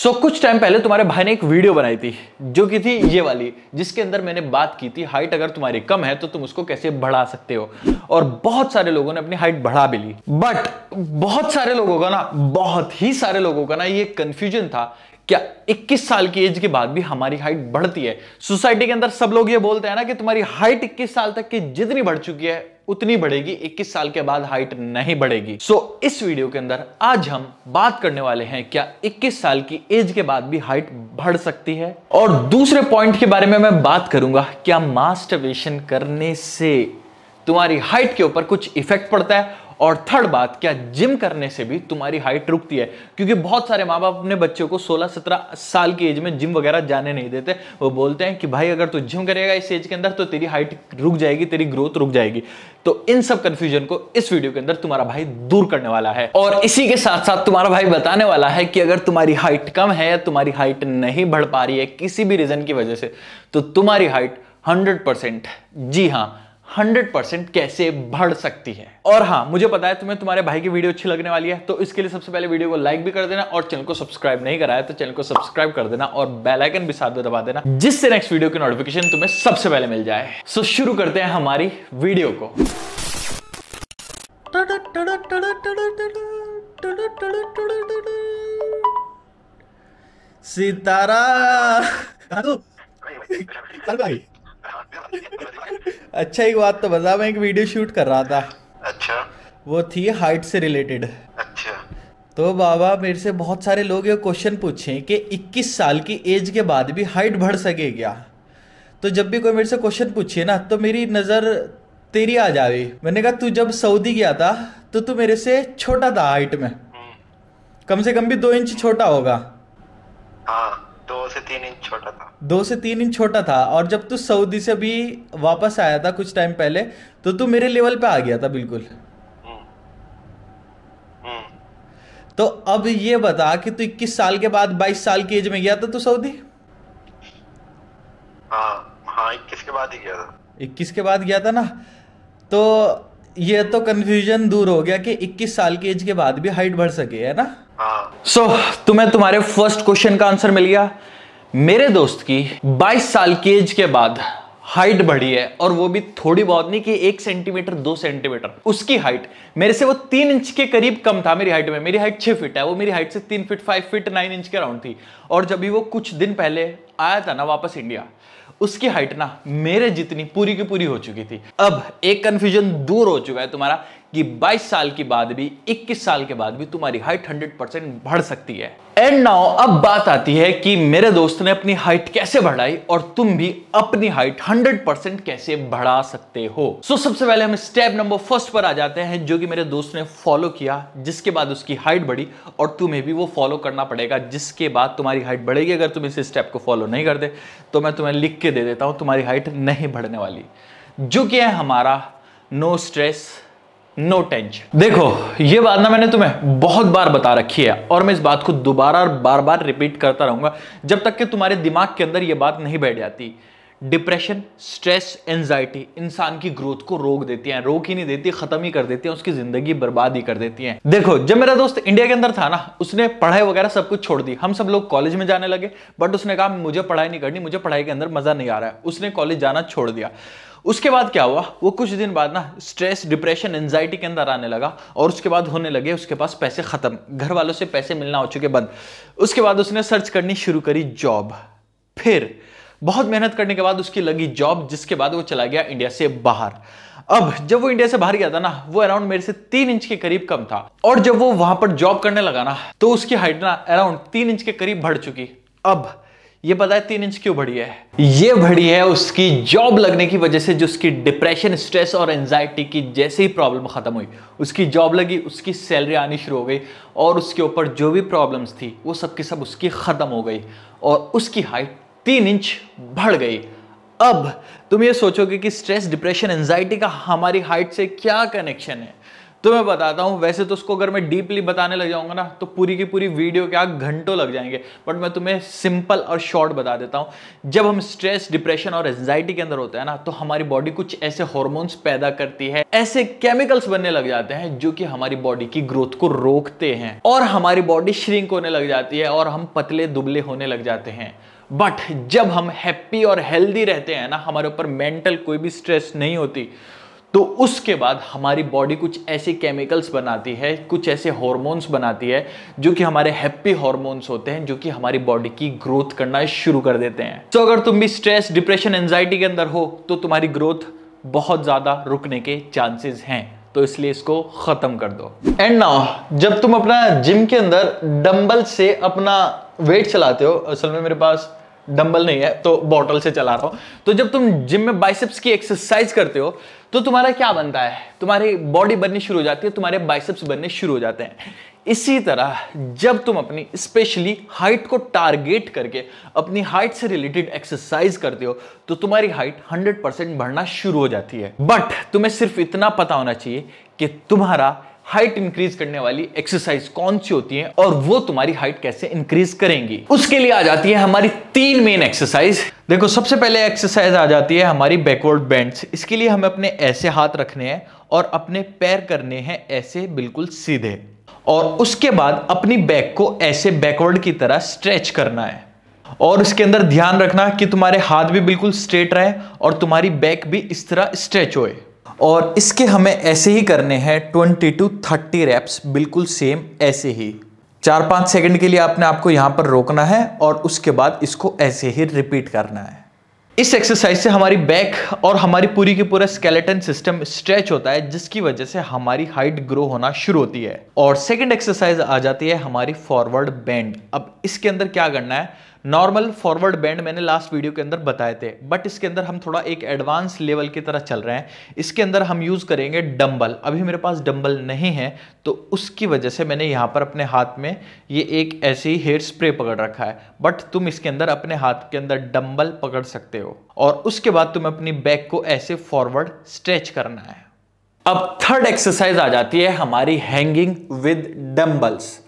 सो so, कुछ time पहले तुम्हारे भाई ने एक वीडियो बनाई थी जो कि थी ये वाली जिसके अंदर मैंने बात की थी हाइट अगर तुम्हारी कम है तो तुम उसको कैसे बढ़ा सकते हो और बहुत सारे लोगों ने अपनी हाइट बढ़ा भी ली बट बहुत सारे लोगों का ना बहुत ही सारे लोगों का ना ये कंफ्यूजन था क्या 21 साल की एज के बाद भी हमारी हाइट बढ़ती है सोसाइटी के अंदर सब लोग ये बोलते हैं ना कि तुम्हारी हाइट 21 साल तक की जितनी बढ़ चुकी है उतनी बढ़ेगी 21 साल के बाद हाइट नहीं बढ़ेगी सो so, इस वीडियो के अंदर आज हम बात करने वाले हैं क्या 21 साल की एज के बाद भी हाइट बढ़ सकती है और दूसरे पॉइंट के बारे में मैं बात करूंगा क्या मास्टरवेशन करने से तुम्हारी हाइट के ऊपर कुछ इफेक्ट पड़ता है और थर्ड बात क्या जिम करने से भी तुम्हारी हाइट रुकती है क्योंकि बहुत सारे माँ बाप अपने बच्चों को 16-17 साल की एज में जिम वगैरह जाने नहीं देते वो बोलते हैं कि भाई अगर तू जिम करेगा इस एज के अंदर तो तेरी हाइट रुक जाएगी तेरी ग्रोथ रुक जाएगी तो इन सब कंफ्यूजन को इस वीडियो के अंदर तुम्हारा भाई दूर करने वाला है और इसी के साथ साथ तुम्हारा भाई बताने वाला है कि अगर तुम्हारी हाइट कम है या तुम्हारी हाइट नहीं बढ़ पा रही है किसी भी रीजन की वजह से तो तुम्हारी हाइट हंड्रेड परसेंट जी हाँ 100% परसेंट कैसे बढ़ सकती है और हाँ मुझे पता है तुम्हें तुम्हारे भाई की वीडियो अच्छी लगने वाली है तो इसके लिए सबसे पहले वीडियो को लाइक भी कर देना और चैनल को सब्सक्राइब नहीं कराया तो चैनल को सब्सक्राइब कर देना और आइकन भी साथ में दबा देना जिससे नेक्स्ट वीडियो की नोटिफिकेशन तुम्हें सबसे पहले मिल जाए सो शुरू करते हैं हमारी वीडियो को सितारा भाई अच्छा एक बात तो बता मैं एक वीडियो शूट कर रहा था अच्छा वो थी हाइट से रिलेटेड अच्छा तो बाबा मेरे से बहुत सारे लोग ये क्वेश्चन पूछे कि 21 साल की एज के बाद भी हाइट बढ़ सके क्या तो जब भी कोई मेरे से क्वेश्चन पूछे ना तो मेरी नज़र तेरी आ जावे मैंने कहा तू जब सऊदी गया था तो तू मेरे से छोटा था हाइट में हम्म। कम से कम भी दो इंच छोटा होगा से तीन इंच छोटा था दो से तीन इंच छोटा था और जब तू सऊदी से भी वापस आया था कुछ टाइम पहले तो तू मेरे लेवल पे आ गया था बिल्कुल हम्म। हम्म। तो अब ये बता कि तू 21 साल के बाद 22 साल की एज में गया था तू सऊदी हाँ, हाँ, इक्कीस के बाद ही गया था इक्कीस के बाद गया था ना तो ये तो कंफ्यूजन दूर हो गया कि 21 साल की एज के बाद भी हाइट बढ़ सके है ना सो हाँ। so, तुम्हें तुम्हारे फर्स्ट क्वेश्चन का आंसर मिल गया मेरे दोस्त की 22 साल की एज के बाद हाइट बढ़ी है और वो भी थोड़ी बहुत नहीं कि एक सेंटीमीटर दो सेंटीमीटर उसकी हाइट मेरे से वो तीन इंच के करीब कम था मेरी हाइट में मेरी हाइट छह फीट है वो मेरी हाइट से तीन feet five feet nine inch के अराउंड थी और जब भी वो कुछ दिन पहले आया था ना वापस इंडिया उसकी हाइट ना मेरे जितनी पूरी की पूरी हो चुकी थी अब एक कंफ्यूजन दूर हो चुका है तुम्हारा कि 22 साल के बाद भी 21 साल के बाद भी तुम्हारी हाइट 100 परसेंट बढ़ सकती है एंड नाउ अब बात आती है कि मेरे दोस्त ने अपनी हाइट कैसे बढ़ाई और तुम भी अपनी हाइट 100 परसेंट कैसे बढ़ा सकते हो सो so, सबसे पहले हम स्टेप नंबर फर्स्ट पर आ जाते हैं जो कि मेरे दोस्त ने फॉलो किया जिसके बाद उसकी हाइट बढ़ी और तुम्हें भी वो फॉलो करना पड़ेगा जिसके बाद तुम्हारी हाइट बढ़ेगी अगर तुम इस स्टेप को फॉलो नहीं करते तो मैं तुम्हें लिख के दे देता हूँ तुम्हारी हाइट नहीं बढ़ने वाली जो कि है हमारा नो स्ट्रेस नो टेंशन देखो ये बात ना मैंने तुम्हें बहुत बार बता रखी है और मैं इस बात को दोबारा बार बार रिपीट करता रहूंगा जब तक कि तुम्हारे दिमाग के अंदर ये बात नहीं बैठ जाती डिप्रेशन स्ट्रेस एंजाइटी इंसान की ग्रोथ को रोक देती हैं रोक ही नहीं देती खत्म ही कर देती हैं उसकी जिंदगी बर्बाद ही कर देती हैं देखो जब मेरा दोस्त इंडिया के अंदर था ना उसने पढ़ाई वगैरह सब कुछ छोड़ दी हम सब लोग कॉलेज में जाने लगे बट उसने कहा मुझे पढ़ाई नहीं करनी मुझे पढ़ाई के अंदर मजा नहीं आ रहा है उसने कॉलेज जाना छोड़ दिया उसके बाद क्या हुआ वो कुछ दिन बाद ना स्ट्रेस डिप्रेशन एंजाइटी के अंदर आने लगा और उसके बाद होने लगे उसके पास पैसे खत्म घर वालों से पैसे मिलना हो चुके बंद उसके बाद उसने सर्च करनी शुरू करी जॉब फिर बहुत मेहनत करने के बाद उसकी लगी जॉब जिसके बाद वो चला गया इंडिया से बाहर अब जब वो इंडिया से बाहर गया था ना वो अराउंड मेरे से तीन इंच के करीब कम था और जब वो वहां पर जॉब करने लगा ना तो उसकी हाइट ना अराउंड तीन इंच के करीब बढ़ चुकी अब ये पता है तीन इंच क्यों बढ़ी है ये बढ़ी है उसकी जॉब लगने की वजह से जो उसकी डिप्रेशन स्ट्रेस और एंजाइटी की जैसे ही प्रॉब्लम खत्म हुई उसकी जॉब लगी उसकी सैलरी आनी शुरू हो गई और उसके ऊपर जो भी प्रॉब्लम्स थी वो सब की सब उसकी खत्म हो गई और उसकी हाइट तीन इंच बढ़ गई अब तुम ये सोचोगे कि स्ट्रेस डिप्रेशन एंजाइटी का हमारी हाइट से क्या कनेक्शन है तो मैं बताता हूँ वैसे तो उसको अगर मैं डीपली बताने लग जाऊंगा ना तो पूरी की पूरी वीडियो के आग घंटों लग जाएंगे बट मैं तुम्हें सिंपल और शॉर्ट बता देता हूँ जब हम स्ट्रेस डिप्रेशन और एंजाइटी के अंदर होते हैं ना तो हमारी बॉडी कुछ ऐसे हॉर्मोन्स पैदा करती है ऐसे केमिकल्स बनने लग जाते हैं जो कि हमारी बॉडी की ग्रोथ को रोकते हैं और हमारी बॉडी श्रिंक होने लग जाती है और हम पतले दुबले होने लग जाते हैं बट जब हम हैप्पी और हेल्दी रहते हैं ना हमारे ऊपर मेंटल कोई भी स्ट्रेस नहीं होती तो उसके बाद हमारी बॉडी कुछ ऐसे केमिकल्स बनाती है कुछ ऐसे हॉर्मोन्स बनाती है जो कि हमारे हैप्पी हॉर्मोन्स होते हैं जो कि हमारी बॉडी की ग्रोथ करना शुरू कर देते हैं तो so, अगर तुम भी स्ट्रेस डिप्रेशन एंजाइटी के अंदर हो तो तुम्हारी ग्रोथ बहुत ज़्यादा रुकने के चांसेस हैं तो इसलिए इसको ख़त्म कर दो एंड नाउ जब तुम अपना जिम के अंदर डम्बल से अपना वेट चलाते हो असल में मेरे पास डंबल नहीं है तो बॉटल से चला रहा हूं तो जब तुम जिम में बाइसेप्स की एक्सरसाइज करते हो तो तुम्हारा क्या बनता है तुम्हारी बॉडी बननी शुरू हो जाती है तुम्हारे बाइसेप्स बनने शुरू हो जाते हैं इसी तरह जब तुम अपनी स्पेशली हाइट को टारगेट करके अपनी हाइट से रिलेटेड एक्सरसाइज करते हो तो तुम्हारी हाइट 100 बढ़ना शुरू हो जाती है बट तुम्हें सिर्फ इतना पता होना चाहिए कि तुम्हारा हाइट इंक्रीज करने वाली एक्सरसाइज कौन सी होती है और वो तुम्हारी हाइट कैसे इंक्रीज करेंगी उसके लिए आ जाती है हमारी तीन मेन एक्सरसाइज देखो सबसे पहले एक्सरसाइज आ जाती है हमारी बैकवर्ड बेंड्स इसके लिए हमें अपने ऐसे हाथ रखने हैं और अपने पैर करने हैं ऐसे बिल्कुल सीधे और उसके बाद अपनी बैक को ऐसे बैकवर्ड की तरह स्ट्रेच करना है और इसके अंदर ध्यान रखना कि तुम्हारे हाथ भी बिल्कुल स्ट्रेट रहे और तुम्हारी बैक भी इस तरह स्ट्रेच होए और इसके हमें ऐसे ही करने हैं 20 टू 30 रैप्स बिल्कुल सेम ऐसे ही चार पाँच सेकंड के लिए आपने आपको यहाँ पर रोकना है और उसके बाद इसको ऐसे ही रिपीट करना है इस एक्सरसाइज से हमारी बैक और हमारी पूरी की पूरा स्केलेटन सिस्टम स्ट्रेच होता है जिसकी वजह से हमारी हाइट ग्रो होना शुरू होती है और सेकंड एक्सरसाइज आ जाती है हमारी फॉरवर्ड बेंड अब इसके अंदर क्या करना है नॉर्मल फॉरवर्ड बैंड मैंने लास्ट वीडियो के अंदर बताए थे बट इसके अंदर हम थोड़ा एक एडवांस लेवल की तरह चल रहे हैं इसके अंदर हम यूज़ करेंगे डम्बल अभी मेरे पास डम्बल नहीं है तो उसकी वजह से मैंने यहाँ पर अपने हाथ में ये एक ऐसी हेयर स्प्रे पकड़ रखा है बट तुम इसके अंदर अपने हाथ के अंदर डम्बल पकड़ सकते हो और उसके बाद तुम्हें अपनी बैक को ऐसे फॉरवर्ड स्ट्रेच करना है अब थर्ड एक्सरसाइज आ जाती है हमारी हैंगिंग विद डम्बल्स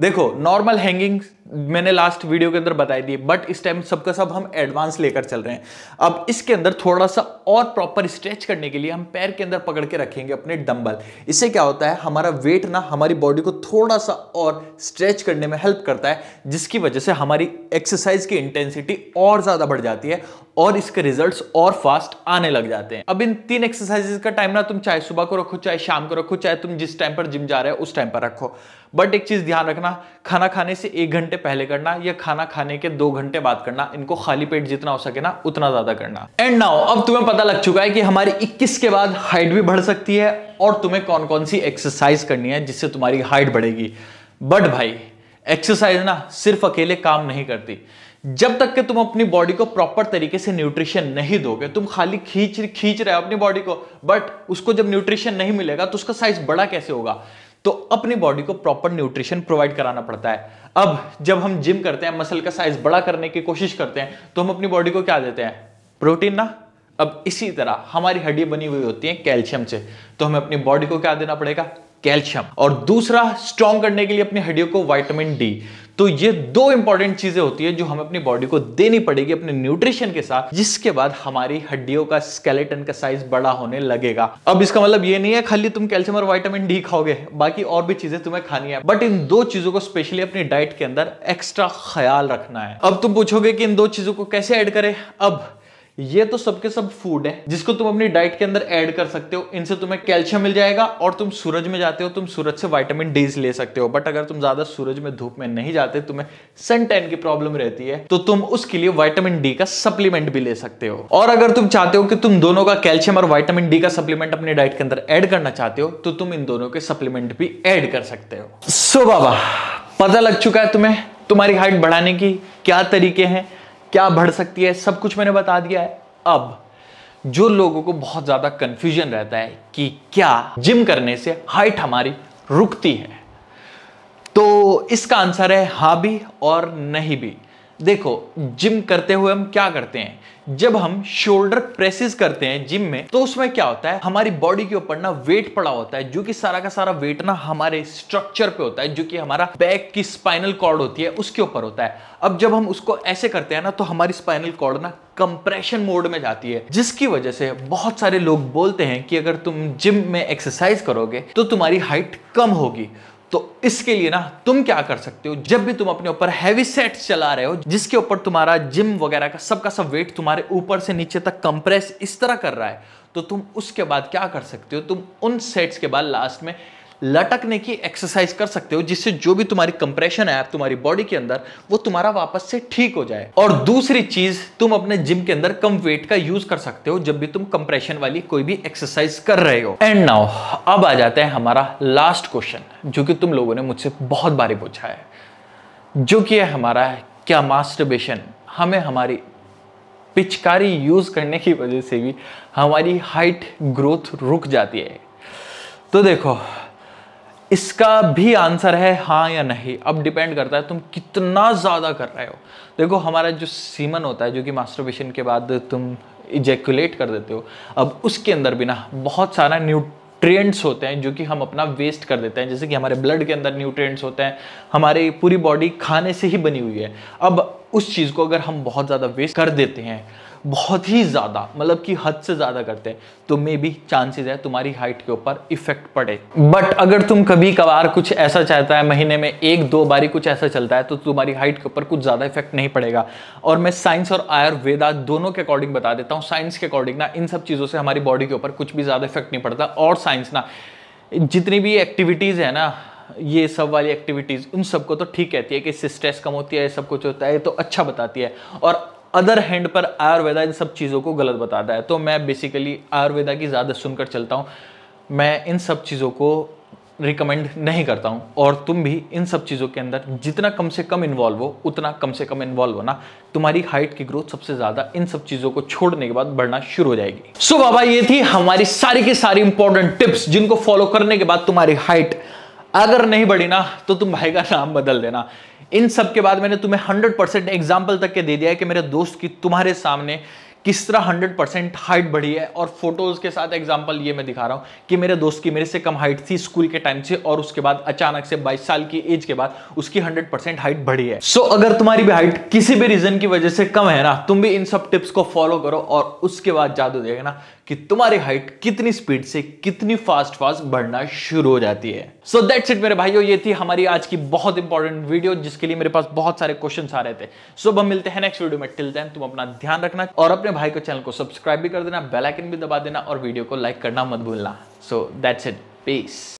देखो नॉर्मल हैंगिंग मैंने लास्ट वीडियो के अंदर बताई दी बट इस टाइम सबका सब हम एडवांस लेकर चल रहे हैं अब इसके अंदर थोड़ा सा और प्रॉपर स्ट्रेच करने के लिए हम पैर के अंदर पकड़ के रखेंगे अपने डंबल इससे क्या होता है हमारा वेट ना हमारी बॉडी को थोड़ा सा और स्ट्रेच करने में हेल्प करता है जिसकी वजह से हमारी एक्सरसाइज की इंटेंसिटी और ज़्यादा बढ़ जाती है और इसके रिजल्ट और फास्ट आने लग जाते हैं अब इन तीन एक्सरसाइज का टाइम ना तुम चाहे सुबह को रखो चाहे शाम को रखो चाहे तुम जिस टाइम पर जिम जा रहे हो उस टाइम पर रखो बट एक चीज़ ध्यान रखना खाना खाने से एक घंटे घंटे पहले करना या खाना खाने के दो घंटे बाद करना इनको खाली पेट जितना हो सके ना उतना ज्यादा करना एंड नाउ अब तुम्हें पता लग चुका है कि हमारी 21 के बाद हाइट भी बढ़ सकती है और तुम्हें कौन कौन सी एक्सरसाइज करनी है जिससे तुम्हारी हाइट बढ़ेगी बट भाई एक्सरसाइज ना सिर्फ अकेले काम नहीं करती जब तक कि तुम अपनी बॉडी को प्रॉपर तरीके से न्यूट्रिशन नहीं दोगे तुम खाली खींच खींच रहे हो अपनी बॉडी को बट उसको जब न्यूट्रिशन नहीं मिलेगा तो उसका साइज बड़ा कैसे होगा तो अपनी बॉडी को प्रॉपर न्यूट्रिशन प्रोवाइड कराना पड़ता है अब जब हम जिम करते हैं मसल का साइज बड़ा करने की कोशिश करते हैं तो हम अपनी बॉडी को क्या देते हैं प्रोटीन ना अब इसी तरह हमारी हड्डी बनी हुई होती है कैल्शियम से तो हमें अपनी बॉडी को क्या देना पड़ेगा कैल्शियम और दूसरा स्ट्रॉन्ग करने के लिए अपनी हड्डियों को वाइटामिन डी तो ये दो इंपॉर्टेंट चीजें होती है जो हमें अपनी बॉडी को देनी पड़ेगी अपने न्यूट्रिशन के साथ जिसके बाद हमारी हड्डियों का स्केलेटन का साइज बड़ा होने लगेगा अब इसका मतलब ये नहीं है खाली तुम कैल्शियम और वाइटामिन डी खाओगे बाकी और भी चीजें तुम्हें खानी है बट इन दो चीजों को स्पेशली अपनी डाइट के अंदर एक्स्ट्रा ख्याल रखना है अब तुम पूछोगे कि इन दो चीजों को कैसे ऐड करें अब ये तो सबके सब फूड है जिसको तुम अपनी डाइट के अंदर ऐड कर सकते हो इनसे तुम्हें कैल्शियम मिल जाएगा और तुम सूरज में जाते हो तुम सूरज से वाइटामिन डीज ले सकते हो बट अगर तुम ज्यादा सूरज में धूप में नहीं जाते तुम्हें सन टैन की प्रॉब्लम रहती है तो तुम उसके लिए वाइटामिन डी का सप्लीमेंट भी ले सकते हो और अगर तुम चाहते हो कि तुम दोनों का कैल्शियम और वाइटामिन डी का सप्लीमेंट अपने डाइट के अंदर एड करना चाहते हो तो तुम इन दोनों के सप्लीमेंट भी एड कर सकते हो सो बाबा पता लग चुका है तुम्हें तुम्हारी हाइट बढ़ाने की क्या तरीके हैं क्या बढ़ सकती है सब कुछ मैंने बता दिया है अब जो लोगों को बहुत ज़्यादा कंफ्यूजन रहता है कि क्या जिम करने से हाइट हमारी रुकती है तो इसका आंसर है हाँ भी और नहीं भी देखो जिम करते हुए हम क्या करते हैं जब हम शोल्डर प्रेसेस करते हैं जिम में तो उसमें क्या होता है हमारी बॉडी के ऊपर ना वेट पड़ा होता है जो कि सारा का सारा वेट ना हमारे स्ट्रक्चर पे होता है जो कि हमारा बैक की स्पाइनल कॉर्ड होती है उसके ऊपर होता है अब जब हम उसको ऐसे करते हैं ना तो हमारी स्पाइनल कॉर्ड ना कंप्रेशन मोड में जाती है जिसकी वजह से बहुत सारे लोग बोलते हैं कि अगर तुम जिम में एक्सरसाइज करोगे तो तुम्हारी हाइट कम होगी तो इसके लिए ना तुम क्या कर सकते हो जब भी तुम अपने ऊपर हैवी सेट चला रहे हो जिसके ऊपर तुम्हारा जिम वगैरह का सबका सब वेट तुम्हारे ऊपर से नीचे तक कंप्रेस इस तरह कर रहा है तो तुम उसके बाद क्या कर सकते हो तुम उन सेट्स के बाद लास्ट में लटकने की एक्सरसाइज कर सकते हो जिससे जो भी तुम्हारी कंप्रेशन है तुम्हारी बॉडी के अंदर वो तुम्हारा वापस से ठीक हो जाए और दूसरी चीज तुम अपने जिम के अंदर कम वेट का यूज कर सकते हो जब भी तुम कंप्रेशन वाली कोई भी एक्सरसाइज कर रहे हो एंड नाउ अब आ जाता है हमारा लास्ट क्वेश्चन जो कि तुम लोगों ने मुझसे बहुत बारी पूछा है जो कि है हमारा है, क्या मास्टरबेशन हमें हमारी पिचकारी यूज करने की वजह से भी हमारी हाइट ग्रोथ रुक जाती है तो देखो इसका भी आंसर है हाँ या नहीं अब डिपेंड करता है तुम कितना ज़्यादा कर रहे हो देखो हमारा जो सीमन होता है जो कि मास्टरबेशन के बाद तुम इजेकुलेट कर देते हो अब उसके अंदर भी ना बहुत सारा न्यूट ट्रेंड्स होते हैं जो कि हम अपना वेस्ट कर देते हैं जैसे कि हमारे ब्लड के अंदर न्यूट्रिएंट्स होते हैं हमारी पूरी बॉडी खाने से ही बनी हुई है अब उस चीज़ को अगर हम बहुत ज़्यादा वेस्ट कर देते हैं बहुत ही ज़्यादा मतलब कि हद से ज़्यादा करते हैं तो मे भी चांसेस है तुम्हारी हाइट के ऊपर इफेक्ट पड़े बट अगर तुम कभी कभार कुछ ऐसा चाहता है महीने में एक दो बारी कुछ ऐसा चलता है तो तुम्हारी हाइट के ऊपर कुछ ज़्यादा इफेक्ट नहीं पड़ेगा और मैं साइंस और आयुर्वेदा दोनों के अकॉर्डिंग बता देता हूँ साइंस के अकॉर्डिंग ना इन सब चीज़ों से हमारी बॉडी के ऊपर कुछ भी ज़्यादा इफेक्ट नहीं पड़ता और साइंस ना जितनी भी एक्टिविटीज़ है ना ये सब वाली एक्टिविटीज़ उन सबको तो ठीक कहती है कि इससे स्ट्रेस कम होती है सब कुछ होता है तो अच्छा बताती है और अदर हैंड पर आयुर्वेदा इन सब चीज़ों को गलत बताता है तो मैं बेसिकली आयुर्वेदा की ज़्यादा सुनकर चलता हूँ मैं इन सब चीज़ों को रिकमेंड नहीं करता हूँ और तुम भी इन सब चीज़ों के अंदर जितना कम से कम इन्वॉल्व हो उतना कम से कम इन्वॉल्व होना तुम्हारी हाइट की ग्रोथ सबसे ज़्यादा इन सब चीज़ों को छोड़ने के बाद बढ़ना शुरू हो जाएगी सो so, बाबा ये थी हमारी सारी की सारी इंपॉर्टेंट टिप्स जिनको फॉलो करने के बाद तुम्हारी हाइट अगर नहीं बढ़ी ना तो तुम भाई का नाम बदल देना इन सब के बाद मैंने तुम्हें 100 परसेंट एग्जाम्पल तक के दे दिया है कि मेरे दोस्त की तुम्हारे सामने किस तरह हंड्रेड परसेंट हाइट बढ़ी है और फोटोज के साथ एग्जाम्पल ये मैं दिखा रहा हूँ कि मेरे दोस्त की मेरे से कम हाइट थी स्कूल के टाइम से और उसके बाद अचानक से 22 साल की एज के बाद उसकी हंड्रेड परसेंट हाइट बढ़ी है सो so, अगर तुम्हारी भी हाइट किसी भी रीजन की वजह से कम है ना तुम भी इन सब टिप्स को फॉलो करो और उसके बाद जादू देखना कि तुम्हारी हाइट कितनी स्पीड से कितनी फास्ट फास्ट बढ़ना शुरू हो जाती है सो दैट्स इट मेरे भाइयों ये थी हमारी आज की बहुत इंपॉर्टेंट वीडियो जिसके लिए मेरे पास बहुत सारे क्वेश्चन आ रहे थे सो so, हम मिलते हैं नेक्स्ट वीडियो में टिल देन तुम अपना ध्यान रखना और अपने अपने भाई के चैनल को सब्सक्राइब भी कर देना बेलाइकन भी दबा देना और वीडियो को लाइक करना मत भूलना सो दैट्स इट पीस